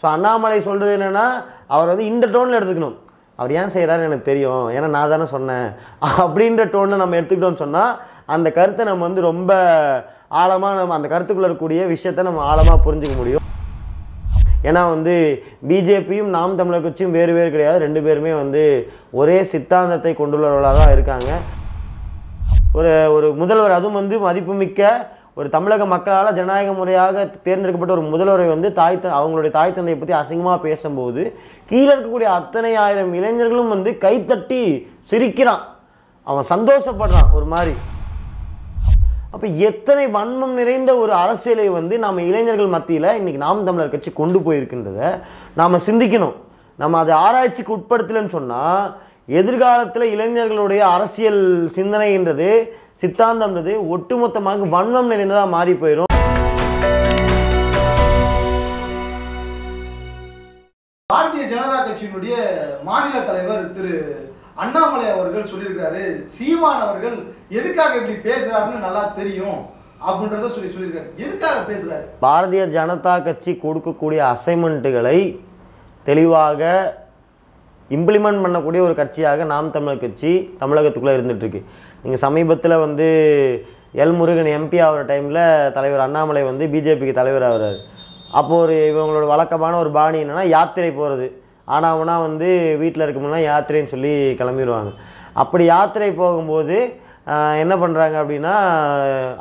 so Annamalai சொல்கிறது என்னென்னா அவர் வந்து இந்த டோனில் எடுத்துக்கணும் அவர் ஏன் செய்கிறாரு எனக்கு தெரியும் ஏன்னா நான் தானே சொன்னேன் அப்படின்ற டோனில் நம்ம எடுத்துக்கிட்டோம்னு சொன்னால் அந்த கருத்தை நம்ம வந்து ரொம்ப ஆழமாக நம்ம அந்த கருத்துக்குள்ளே இருக்கக்கூடிய விஷயத்தை நம்ம ஆழமாக புரிஞ்சுக்க முடியும் ஏன்னா வந்து பிஜேபியும் நாம் தமிழர் கட்சியும் வேறு வேறு கிடையாது ரெண்டு பேருமே வந்து ஒரே சித்தாந்தத்தை கொண்டுள்ளவர்களாக தான் இருக்காங்க ஒரு ஒரு முதல்வர் அதுவும் வந்து மதிப்புமிக்க ஒரு தமிழக மக்களால் ஜனநாயக முறையாக தேர்ந்தெடுக்கப்பட்ட ஒரு முதல்வரை வந்து தாய் த அவங்களுடைய தாய் தந்தையை பற்றி அசிங்கமாக பேசும்போது கீழே இருக்கக்கூடிய அத்தனை ஆயிரம் இளைஞர்களும் வந்து கைத்தட்டி சிரிக்கிறான் அவன் சந்தோஷப்படுறான் ஒரு மாதிரி அப்போ எத்தனை வன்மம் நிறைந்த ஒரு அரசியலை வந்து நம்ம இளைஞர்கள் மத்தியில் இன்றைக்கி நாம் தமிழர் கட்சி கொண்டு போயிருக்கின்றதை நாம் சிந்திக்கணும் நம்ம அதை ஆராய்ச்சிக்கு உட்படுத்தலைன்னு சொன்னால் எதிர்காலத்தில் இளைஞர்களுடைய அரசியல் சிந்தனைன்றது சித்தாந்தம்ன்றது ஒட்டுமொத்தமாக வன்மம் நிறைந்ததாக மாறி போயிடும் பாரதிய ஜனதா மாநில தலைவர் அண்ணாமலை அவர்கள் சொல்லியிருக்காரு சீமான் அவர்கள் எதுக்காக நல்லா தெரியும் அப்படின்றத சொல்லி பாரதிய ஜனதா கட்சி கொடுக்கக்கூடிய அசைன்மெண்ட்டுகளை தெளிவாக இம்ப்ளிமெண்ட் பண்ணக்கூடிய ஒரு கட்சியாக நாம் தமிழர் கட்சி தமிழகத்துக்குள்ளே இருந்துகிட்ருக்கு நீங்கள் சமீபத்தில் வந்து எல் முருகன் எம்பி ஆகிற டைமில் தலைவர் அண்ணாமலை வந்து பிஜேபிக்கு தலைவர் ஆகிறார் அப்போது ஒரு இவங்களோட வழக்கமான ஒரு பாணி என்னென்னா யாத்திரை போகிறது ஆனாவனா வந்து வீட்டில் இருக்கமுன்னா யாத்திரைன்னு சொல்லி கிளம்பிடுவாங்க அப்படி யாத்திரை போகும்போது என்ன பண்ணுறாங்க அப்படின்னா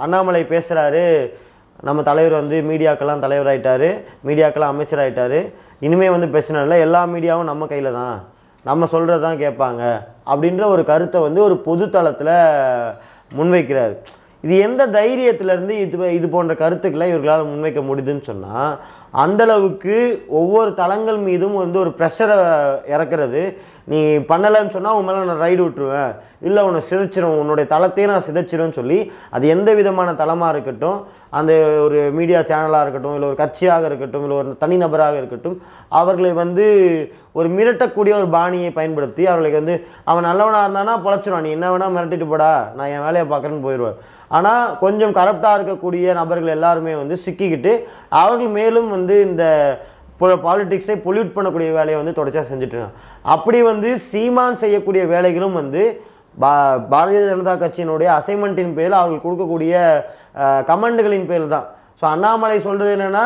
அண்ணாமலை பேசுகிறாரு நம்ம தலைவர் வந்து மீடியாக்கெல்லாம் தலைவராகிட்டார் மீடியாக்கெல்லாம் அமைச்சராகிட்டார் இனிமேல் வந்து பிரச்சனை இல்லை எல்லா மீடியாவும் நம்ம கையில் தான் நம்ம சொல்கிறது தான் கேட்பாங்க அப்படின்ற ஒரு கருத்தை வந்து ஒரு பொது தளத்தில் முன்வைக்கிறார் இது எந்த தைரியத்திலேருந்து இது இது போன்ற கருத்துக்களை இவர்களால் முன்வைக்க முடியுதுன்னு சொன்னால் அந்தளவுக்கு ஒவ்வொரு தளங்கள் மீதும் வந்து ஒரு ப்ரெஷரை இறக்குறது நீ பண்ணலைன்னு சொன்னால் உன் மேலே நான் ரைடு விட்டுருவேன் இல்லை உன்னை சிதைச்சிரும் உன்னுடைய தளத்தையே நான் சிதைச்சிருவேன்னு சொல்லி அது எந்த விதமான தளமாக இருக்கட்டும் அந்த ஒரு மீடியா சேனலாக இருக்கட்டும் இல்லை ஒரு கட்சியாக இருக்கட்டும் இல்லை ஒரு தனிநபராக இருக்கட்டும் அவர்களை வந்து ஒரு மிரட்டக்கூடிய ஒரு பாணியை பயன்படுத்தி அவர்களுக்கு வந்து அவன் நல்லவனாக இருந்தானா பொழைச்சிடும் நீ என்ன வேணால் மிரட்டிட்டு போடா நான் என் வேலையை பார்க்குறேன்னு போயிடுவேன் ஆனால் கொஞ்சம் கரப்டாக இருக்கக்கூடிய நபர்கள் எல்லாருமே வந்து சிக்கிக்கிட்டு அவர்கள் மேலும் வந்து இந்த பாலிடிக்ஸை பொல்யூட் பண்ணக்கூடிய வேலையை வந்து தொடர்ச்சியாக செஞ்சுட்ருக்காங்க அப்படி வந்து சீமான் செய்யக்கூடிய வேலைகளும் வந்து பா பாரதிய ஜனதா கட்சியினுடைய அசைன்மெண்ட்டின் பேரில் அவர்கள் கொடுக்கக்கூடிய கமெண்டுகளின் பேர் தான் ஸோ அண்ணாமலை சொல்கிறது என்னென்னா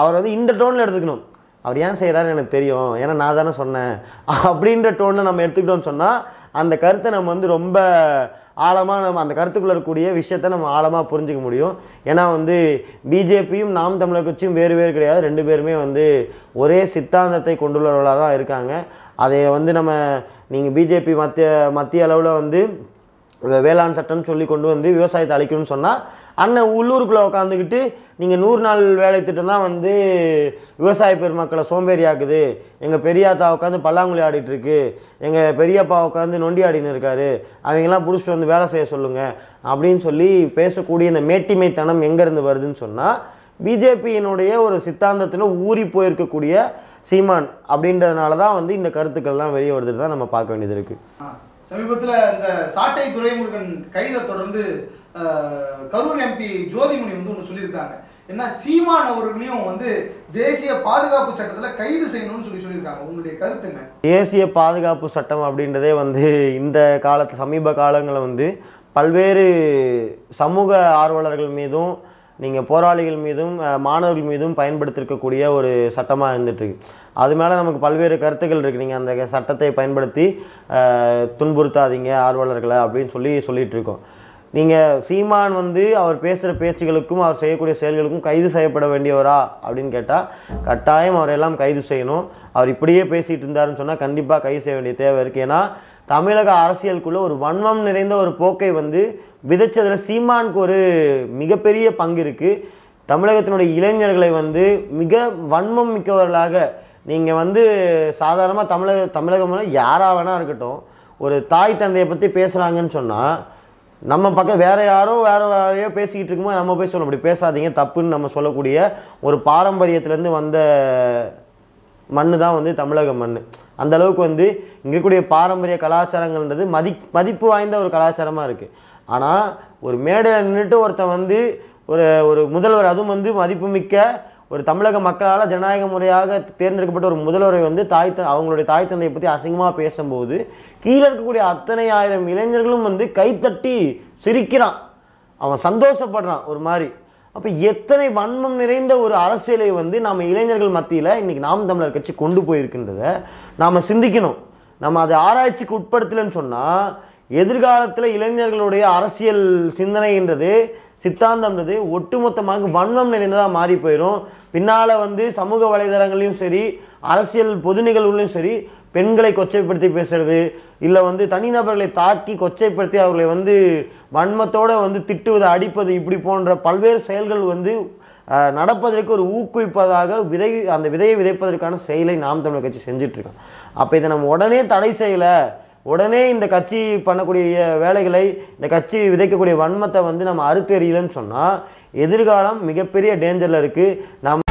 அவர் வந்து இந்த டோனில் எடுத்துக்கணும் அவர் ஏன் செய்கிறாரு எனக்கு தெரியும் ஏன்னா நான் தானே சொன்னேன் அப்படின்ற டோனில் நம்ம எடுத்துக்கிட்டோம்னு சொன்னால் அந்த கருத்தை நம்ம வந்து ரொம்ப ஆழமாக நம்ம அந்த கருத்துக்குள்ளே இருக்கக்கூடிய விஷயத்தை நம்ம ஆழமாக புரிஞ்சிக்க முடியும் ஏன்னா வந்து பிஜேபியும் நாம் தமிழர் கட்சியும் வேறு வேறு கிடையாது ரெண்டு பேருமே வந்து ஒரே சித்தாந்தத்தை கொண்டுள்ளவர்களாக தான் இருக்காங்க அதை வந்து நம்ம நீங்கள் பிஜேபி மத்திய மத்திய அளவில் வந்து வேளாண் சட்டம்னு சொல்லி கொண்டு வந்து விவசாயத்தை அழிக்கணும்னு சொன்னால் அண்ணன் உள்ளூருக்குள்ளே உட்காந்துக்கிட்டு நீங்கள் நூறு நாள் வேலை திட்டம் தான் வந்து விவசாய பெருமக்களை சோம்பேறி ஆக்குது எங்கள் பெரியாத்தா உட்காந்து பல்லாங்குழி ஆடிட்டுருக்கு எங்கள் பெரியப்பா உட்காந்து நொண்டி ஆடின்னு இருக்காரு அவங்கெல்லாம் பிடிச்சிட்டு வந்து வேலை செய்ய சொல்லுங்கள் அப்படின்னு சொல்லி பேசக்கூடிய இந்த மேட்டிமைத்தனம் எங்கேருந்து வருதுன்னு சொன்னால் பிஜேபியினுடைய ஒரு சித்தாந்தத்தில் ஊறி போயிருக்கக்கூடிய சீமான் அப்படின்றதுனால தான் வந்து இந்த கருத்துக்கள்லாம் வெளியே வருது தான் நம்ம பார்க்க வேண்டியது இருக்குது சமீபத்தில் இந்த சாட்டை துரைமுருகன் கைதை தொடர்ந்து கரூர் எம்பி ஜோதிமணி வந்து ஒன்று சொல்லியிருக்காங்க ஏன்னா சீமான் அவர்களையும் வந்து தேசிய பாதுகாப்பு சட்டத்தில் கைது செய்யணும்னு சொல்லி சொல்லியிருக்காங்க உங்களுடைய என்ன தேசிய பாதுகாப்பு சட்டம் அப்படின்றதே வந்து இந்த காலத்து சமீப காலங்களில் வந்து பல்வேறு சமூக ஆர்வலர்கள் மீதும் நீங்கள் போராளிகள் மீதும் மாணவர்கள் மீதும் பயன்படுத்திருக்கக்கூடிய ஒரு சட்டமாக இருந்துகிட்ருக்கு அது மேலே நமக்கு பல்வேறு கருத்துக்கள் இருக்குது நீங்கள் அந்த சட்டத்தை பயன்படுத்தி துன்புறுத்தாதீங்க ஆர்வலர்களை அப்படின்னு சொல்லி சொல்லிகிட்டு இருக்கோம் நீங்கள் சீமான் வந்து அவர் பேசுகிற பேச்சுகளுக்கும் அவர் செய்யக்கூடிய செயல்களுக்கும் கைது செய்யப்பட வேண்டியவரா அப்படின்னு கேட்டால் கட்டாயம் அவரையெல்லாம் கைது செய்யணும் அவர் இப்படியே பேசிகிட்டு இருந்தாருன்னு சொன்னால் கண்டிப்பாக கைது செய்ய வேண்டிய தேவை இருக்குது ஏன்னா தமிழக அரசியலுக்குள்ளே ஒரு வன்மம் நிறைந்த ஒரு போக்கை வந்து விதைச்சதில் சீமானுக்கு ஒரு மிகப்பெரிய பங்கு இருக்குது தமிழகத்தினுடைய இளைஞர்களை வந்து மிக வன்மம் மிக்கவர்களாக நீங்கள் வந்து சாதாரணமாக தமிழக தமிழகம் யாராக வேணா இருக்கட்டும் ஒரு தாய் தந்தையை பற்றி பேசுகிறாங்கன்னு சொன்னால் நம்ம பக்கம் வேறு யாரோ வேறு யாரையோ பேசிக்கிட்டு இருக்கும்போது நம்ம போய் சொல்லணும் அப்படி பேசாதீங்க தப்புன்னு நம்ம சொல்லக்கூடிய ஒரு பாரம்பரியத்துலேருந்து வந்த மண் தான் வந்து தமிழக மண் அந்த அளவுக்கு வந்து இங்கே இருக்கக்கூடிய பாரம்பரிய கலாச்சாரங்கள்ன்றது மதி மதிப்பு வாய்ந்த ஒரு கலாச்சாரமாக இருக்குது ஆனால் ஒரு மேடையில் நின்றுட்டு ஒருத்தன் வந்து ஒரு ஒரு முதல்வர் அதுவும் வந்து மதிப்புமிக்க ஒரு தமிழக மக்களால் ஜனநாயக முறையாக தேர்ந்தெடுக்கப்பட்ட ஒரு முதல்வரை வந்து தாய் த அவங்களுடைய தாய் தந்தையை பற்றி அசிங்கமாக பேசும்போது கீழே இருக்கக்கூடிய அத்தனை ஆயிரம் இளைஞர்களும் வந்து கைத்தட்டி சிரிக்கிறான் அவன் சந்தோஷப்படுறான் ஒரு மாதிரி அப்போ எத்தனை வன்மம் நிறைந்த ஒரு அரசியலை வந்து நம்ம இளைஞர்கள் மத்தியில் இன்றைக்கி நாம் தமிழர் கட்சி கொண்டு போயிருக்கின்றத நாம் சிந்திக்கணும் நம்ம அதை ஆராய்ச்சிக்கு உட்படுத்தலைன்னு சொன்னால் எதிர்காலத்தில் இளைஞர்களுடைய அரசியல் சிந்தனைன்றது சித்தாந்தம்ன்றது ஒட்டுமொத்தமாக வன்மம் நிறைந்ததாக மாறி போயிடும் பின்னால் வந்து சமூக வலைதளங்களையும் சரி அரசியல் பொது நிகழ்வுகளையும் சரி பெண்களை கொச்சைப்படுத்தி பேசுறது இல்லை வந்து தனிநபர்களை தாக்கி கொச்சைப்படுத்தி அவர்களை வந்து வன்மத்தோடு வந்து திட்டுவது அடிப்பது இப்படி போன்ற பல்வேறு செயல்கள் வந்து நடப்பதற்கு ஒரு ஊக்குவிப்பதாக விதை அந்த விதையை விதைப்பதற்கான செயலை நாம் தமிழர் கட்சி செஞ்சிட்ருக்கோம் அப்போ இதை நம்ம உடனே தடை செய்யலை உடனே இந்த கட்சி பண்ணக்கூடிய வேலைகளை இந்த கட்சி விதைக்கக்கூடிய வன்மத்தை வந்து நம்ம அறுத்தெறியலன்னு சொன்னால் எதிர்காலம் மிகப்பெரிய டேஞ்சரில் இருக்குது நம்ம